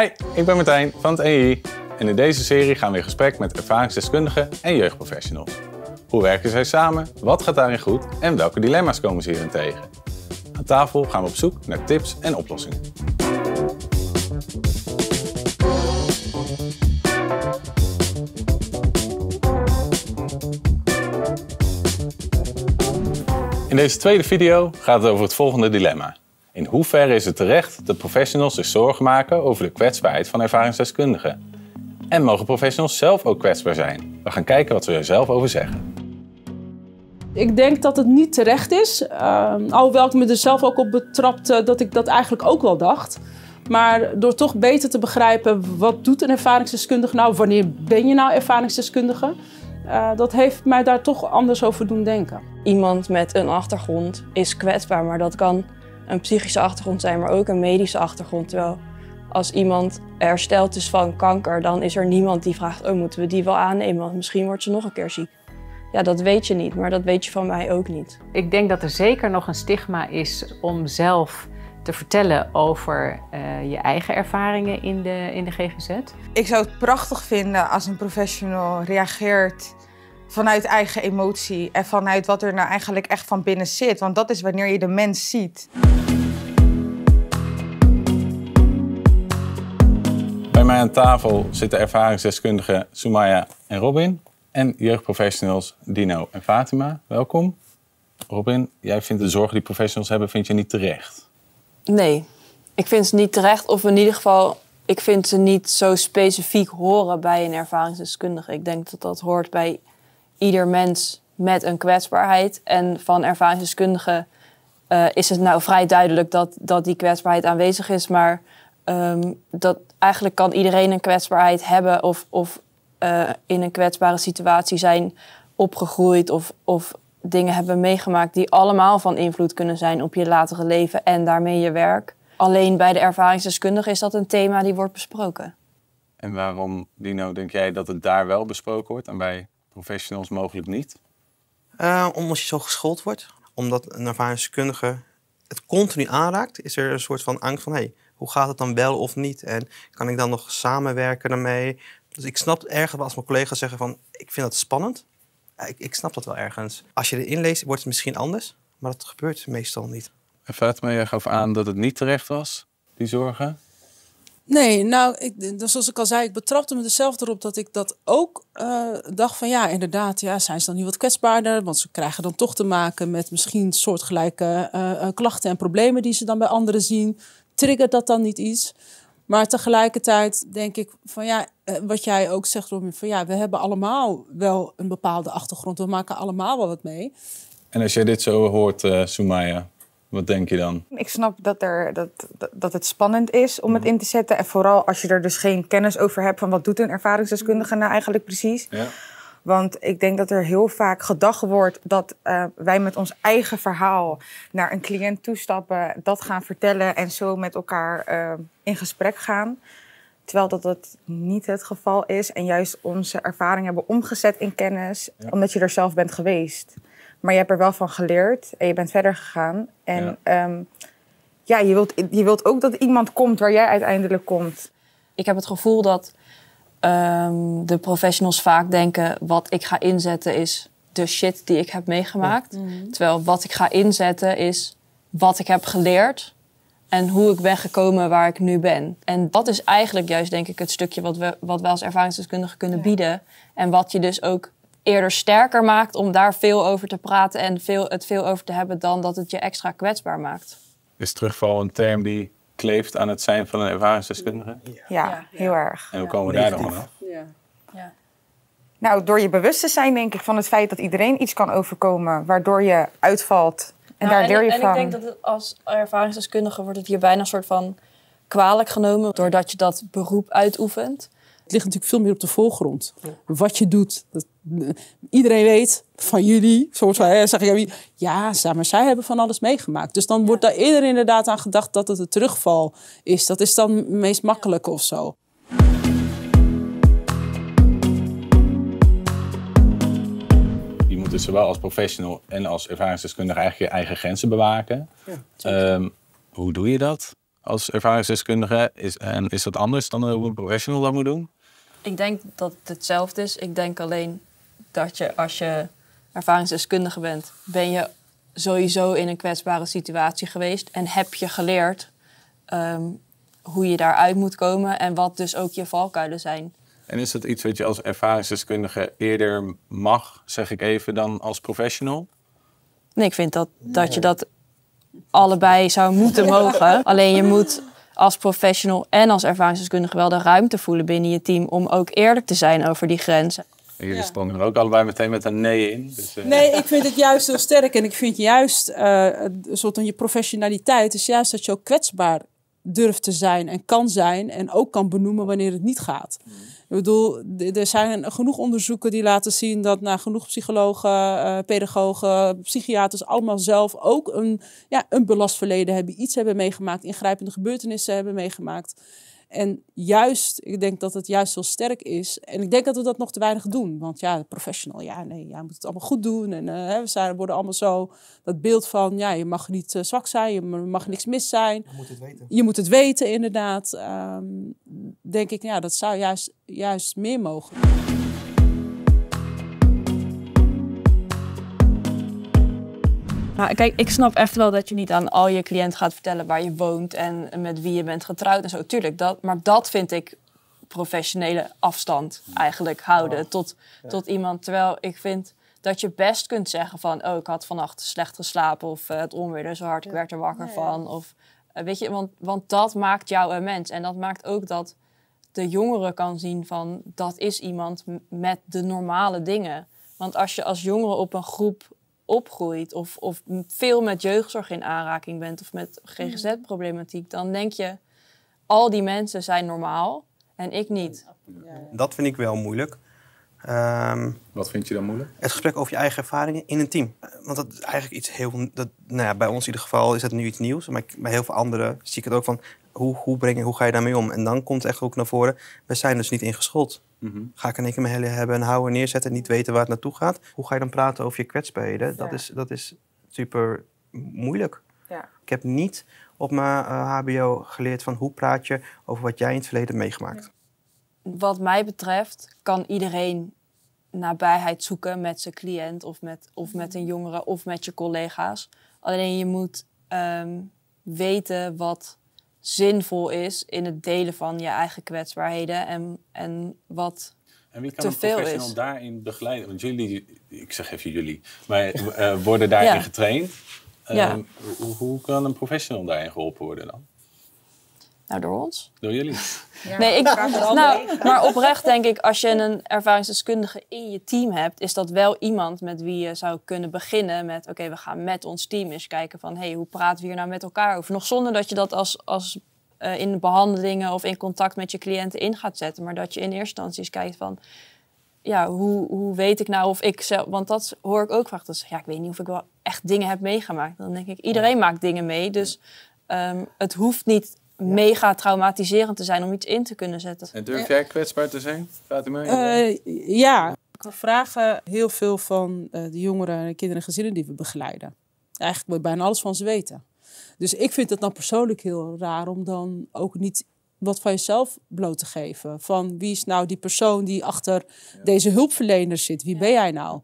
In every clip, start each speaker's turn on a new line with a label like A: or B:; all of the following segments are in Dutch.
A: Hi, ik ben Martijn van het EI en in deze serie gaan we in gesprek met ervaringsdeskundigen en jeugdprofessionals. Hoe werken zij samen, wat gaat daarin goed en welke dilemma's komen ze hierin tegen? Aan tafel gaan we op zoek naar tips en oplossingen. In deze tweede video gaat het over het volgende dilemma. In hoeverre is het terecht dat professionals zich zorgen maken over de kwetsbaarheid van ervaringsdeskundigen? En mogen professionals zelf ook kwetsbaar zijn? We gaan kijken wat we er zelf over zeggen.
B: Ik denk dat het niet terecht is. Uh, alhoewel ik me er zelf ook op betrapte dat ik dat eigenlijk ook wel dacht. Maar door toch beter te begrijpen wat doet een ervaringsdeskundige nou, wanneer ben je nou ervaringsdeskundige,
C: uh, dat heeft mij daar toch anders over doen denken. Iemand met een achtergrond is kwetsbaar, maar dat kan een psychische achtergrond zijn, maar ook een medische achtergrond. Terwijl als iemand hersteld is van kanker, dan is er niemand die vraagt: Oh, moeten we die wel aannemen? Want misschien wordt ze nog een keer ziek. Ja, dat weet je niet, maar dat weet je van mij ook niet. Ik denk dat er zeker nog een stigma is om zelf te vertellen over eh, je eigen ervaringen in de, in de GGZ.
D: Ik zou het prachtig vinden als een professional reageert vanuit eigen emotie en vanuit wat er nou eigenlijk echt van binnen zit. Want dat is wanneer je de mens ziet.
A: Bij mij aan tafel zitten ervaringsdeskundigen Sumaya en Robin. En jeugdprofessionals Dino en Fatima. Welkom. Robin, jij vindt de zorgen die professionals hebben, vind je niet terecht?
C: Nee, ik vind ze niet terecht. Of in ieder geval, ik vind ze niet zo specifiek horen bij een ervaringsdeskundige. Ik denk dat dat hoort bij ieder mens met een kwetsbaarheid. En van ervaringsdeskundigen eh, is het nou vrij duidelijk dat, dat die kwetsbaarheid aanwezig is. Maar ehm, dat eigenlijk kan iedereen een kwetsbaarheid hebben of, of eh, in een kwetsbare situatie zijn opgegroeid of, of dingen hebben meegemaakt die allemaal van invloed kunnen zijn op je latere leven en daarmee je werk. Alleen bij de ervaringsdeskundige is dat een thema die wordt besproken.
A: En waarom, Dino, denk jij dat het daar wel besproken wordt en bij professionals mogelijk niet? Eh, omdat je zo geschoold wordt. Omdat een ervaringskundige
C: het continu aanraakt, is er een soort van angst van... Hey, hoe gaat het dan wel of niet? En kan ik dan nog samenwerken daarmee? Dus ik snap ergens als mijn collega's zeggen van... ik vind dat spannend. Eh, ik, ik snap dat wel ergens. Als je erin leest, wordt het misschien anders. Maar dat gebeurt meestal
A: niet. En Fatima, jij gaf aan dat het niet terecht was, die zorgen.
B: Nee, nou, ik, dus zoals ik al zei, ik betrapte me er zelf op dat ik dat ook eh, dacht van ja, inderdaad, ja, zijn ze dan niet wat kwetsbaarder? Want ze krijgen dan toch te maken met misschien soortgelijke eh, eh, klachten en problemen die ze dan bij anderen zien. Triggert dat dan niet iets? Maar tegelijkertijd denk ik van ja, wat jij ook zegt, Robin, van ja, we hebben allemaal wel
D: een bepaalde achtergrond. We maken allemaal wel wat mee.
A: En als jij dit zo hoort, uh, wat denk je dan?
D: Ik snap dat, er, dat, dat het spannend is om het mhm. in te zetten. En vooral als je er dus geen kennis over hebt van wat doet een ervaringsdeskundige mhm. nou eigenlijk precies. Ja. Want ik denk dat er heel vaak gedacht wordt dat eh, wij met ons eigen verhaal naar een cliënt toestappen, dat gaan vertellen en zo met elkaar eh, in gesprek gaan. Terwijl dat dat niet het geval is en juist onze ervaring hebben omgezet in kennis, omdat je er zelf bent geweest. Maar je hebt er wel van geleerd en je bent verder gegaan.
C: En ja, ehm, ja je, wilt, je wilt ook dat iemand komt waar jij uiteindelijk komt. Ik heb het gevoel dat ehm, de professionals vaak denken: wat ik ga inzetten is de shit die ik heb meegemaakt. Mhm. Terwijl wat ik ga inzetten is wat ik heb geleerd en hoe ik ben gekomen waar ik nu ben. En dat is eigenlijk juist, denk ik, het stukje wat, we, wat wij als ervaringsdeskundigen kunnen bieden. En wat je dus ook eerder sterker maakt om daar veel over te praten en veel, het veel over te hebben dan dat het je extra kwetsbaar maakt.
A: Is terugval een term die kleeft aan het zijn van een ervaringsdeskundige?
D: Ja, heel erg. En
A: hoe komen we daar dan vanaf? Ja.
D: Nou, door je bewust te zijn, denk ik, van het feit dat iedereen iets kan overkomen, waardoor je uitvalt. En nou, daar leer je van.
C: En ik denk dat als ervaringsdeskundige wordt het hier bijna een soort van kwalijk genomen, doordat je dat beroep uitoefent.
B: Het ligt natuurlijk veel meer op de voorgrond. Wat je doet, dat iedereen weet van jullie, soms zeg ik, ja, maar zij hebben van alles meegemaakt. Dus dan wordt daar eerder inderdaad aan gedacht dat het een terugval is. Dat is dan meest makkelijk
A: of zo. Je moet dus zowel als professional en als ervaringsdeskundige eigenlijk je eigen grenzen bewaken. Ja, ehm, hoe doe je dat als ervaringsdeskundige? Is, en is dat anders dan hoe een professional dat moet doen?
C: Ik denk dat het hetzelfde is. Ik denk alleen dat je als je ervaringsdeskundige bent, ben je sowieso in een kwetsbare situatie geweest en heb je geleerd ehm, hoe je daaruit moet komen en wat dus ook je valkuilen zijn.
A: En is dat iets wat je als ervaringsdeskundige eerder mag, zeg ik even, dan als professional?
C: Nee, ik vind dat, dat je dat allebei zou moeten mogen. Alleen je moet als professional en als ervaringsdeskundige wel de ruimte voelen binnen je team om ook eerlijk te zijn over die grenzen.
A: En jullie ja. er ook allebei meteen met een nee in. Dus, eh, Nee,
C: ik vind het juist heel sterk. En ik vind juist uh,
B: soort van je professionaliteit is juist dat je ook kwetsbaar durft te zijn en kan zijn. En ook kan benoemen wanneer het niet gaat. Mm. Ik bedoel, er zijn genoeg onderzoeken die laten zien dat nou, genoeg psychologen, uh, pedagogen, psychiaters allemaal zelf ook een, ja, een belast verleden hebben. Iets hebben meegemaakt, ingrijpende gebeurtenissen hebben meegemaakt. En juist, ik denk dat het juist zo sterk is. En ik denk dat we dat nog te weinig doen. Want ja, professional, ja, nee, jij moet het allemaal goed doen. En eh, we zijn, worden allemaal zo dat beeld van, ja, je mag niet eh, zwak zijn, je mag niks mis zijn. Je moet het weten. Je moet het weten, inderdaad. Ehm, denk ik, ja, dat zou juist, juist meer mogen.
C: Nou, kijk, ik snap echt wel dat je niet aan al je cliënten gaat vertellen waar je woont en met wie je bent getrouwd en zo. Tuurlijk, dat, maar dat vind ik professionele afstand eigenlijk houden tot, tot iemand. Terwijl ik vind dat je best kunt zeggen van, oh, ik had vannacht slecht geslapen of eh, het onweer zo hard, ik werd er wakker van. Of, eh, weet je, want, want dat maakt jou een mens. En dat maakt ook dat de jongere kan zien van, dat is iemand met de normale dingen. Want als je als jongere op een groep opgroeit of, of veel met jeugdzorg in aanraking bent of met mm. GGZ-problematiek, dan denk je, al die mensen zijn normaal en ik niet. Dat vind ik wel moeilijk. Ehm, Wat vind je dan moeilijk? Het gesprek over je eigen ervaringen in een team. Eh, want dat is eigenlijk iets heel. Dat, nou ja, bij ons in ieder geval is dat nu iets nieuws. Maar bij heel veel anderen zie ik het ook van. Hoe, hoe, breng je, hoe ga je daarmee om? En dan komt het echt ook naar voren. We zijn dus niet ingeschot. Mhm. Ga ik in één keer mijn hele hebben en houden neerzetten en niet weten waar het naartoe gaat? Hoe ga je dan praten over je kwetsbaarheden? Dat, is, dat is super moeilijk. Ja. Ik heb niet op mijn eh, HBO geleerd van hoe praat je over wat jij in het verleden meegemaakt. Wat mij betreft kan iedereen nabijheid zoeken met zijn cliënt of met, of met een jongere of met je collega's. Alleen je moet ehm, weten wat zinvol is in het delen van je eigen kwetsbaarheden en, en wat en wie kan een professional
A: daarin begeleiden? Want jullie, ik zeg even jullie, maar eh, eh, worden daarin getraind. Ehm, hoe kan een professional daarin geholpen worden dan? Nou, door ons. Door jullie.
C: nee, ik, nou, maar oprecht denk ik, als je een ervaringsdeskundige in je team hebt, is dat wel iemand met wie je zou kunnen beginnen met, oké, we gaan met ons team eens kijken van, hé, hey, hoe praten we hier nou met elkaar over? Nog zonder dat je dat als, als uh, in behandelingen of in contact met je cliënten in gaat zetten, maar dat je in eerste instantie eens kijkt van, ja, hoe, hoe weet ik nou of ik zelf... Want dat hoor ik ook vaak. dus ja, ik weet niet of ik wel echt dingen heb meegemaakt. Dan denk ik, iedereen maakt dingen mee. Dus ehm, het hoeft niet mega traumatiserend te zijn om iets in te kunnen zetten. En durf
A: jij kwetsbaar te zijn, u Uh,
C: ja, we vragen
B: heel veel van eh, de jongeren, kinderen en gezinnen die we begeleiden. Eigenlijk wil bijna alles van ze weten. Dus ik vind het dan persoonlijk heel raar om dan ook niet wat van jezelf bloot te geven. Van wie is nou die persoon die achter deze hulpverlener zit? Wie ben jij nou?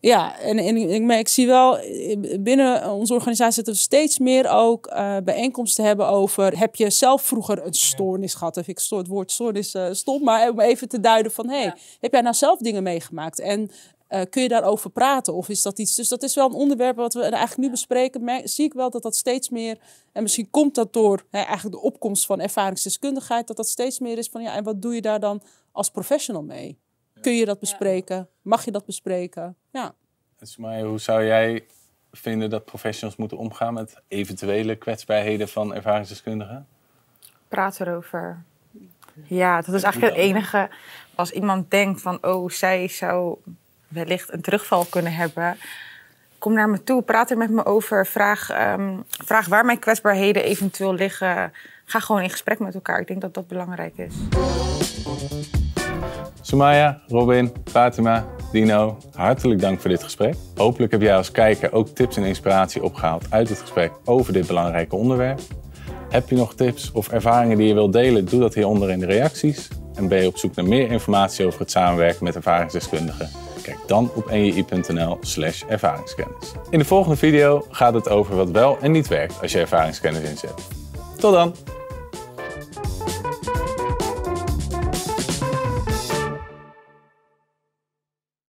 B: Ja, en, en ik, ik, ik, zie wel eh, binnen onze organisatie dat we steeds meer ook uh, bijeenkomsten hebben over... heb je zelf vroeger een stoornis gehad? Of ik stoor, het woord stoornis uh, stom, maar om even te duiden van... hey, heb jij nou zelf dingen meegemaakt? En eh, kun je daarover praten? Of is dat iets? Dus dat is wel een onderwerp wat we eigenlijk nu bespreken. zie ik wel dat dat steeds meer. En misschien komt dat door hè, eigenlijk de opkomst van ervaringsdeskundigheid. Dat dat steeds meer is van ja, en wat doe je daar dan als professional mee? Kun je dat bespreken? Mag je dat bespreken? Ja.
A: Smaai, hoe zou jij vinden dat professionals moeten omgaan met eventuele kwetsbaarheden van ervaringsdeskundigen?
D: Praat erover. Ja, dat is eigenlijk het enige. Als iemand denkt van, oh, zij zou wellicht een terugval kunnen hebben. Kom naar me toe, praat er met me over. Vraag, ehm, vraag waar mijn kwetsbaarheden eventueel liggen. Ga gewoon in gesprek met elkaar. Ik denk dat dat belangrijk
A: is. Sumaya, Robin, Fatima, Dino, hartelijk dank voor dit gesprek. Hopelijk heb jij als kijker ook tips en inspiratie opgehaald uit het gesprek over dit belangrijke onderwerp. Heb je nog tips of ervaringen die je wilt delen? Doe dat hieronder in de reacties. En ben je op zoek naar meer informatie over het samenwerken met ervaringsdeskundigen? Kijk dan op eei.nl slash ervaringskennis. In de volgende video gaat het over wat wel en niet werkt als je ervaringskennis inzet. Tot dan!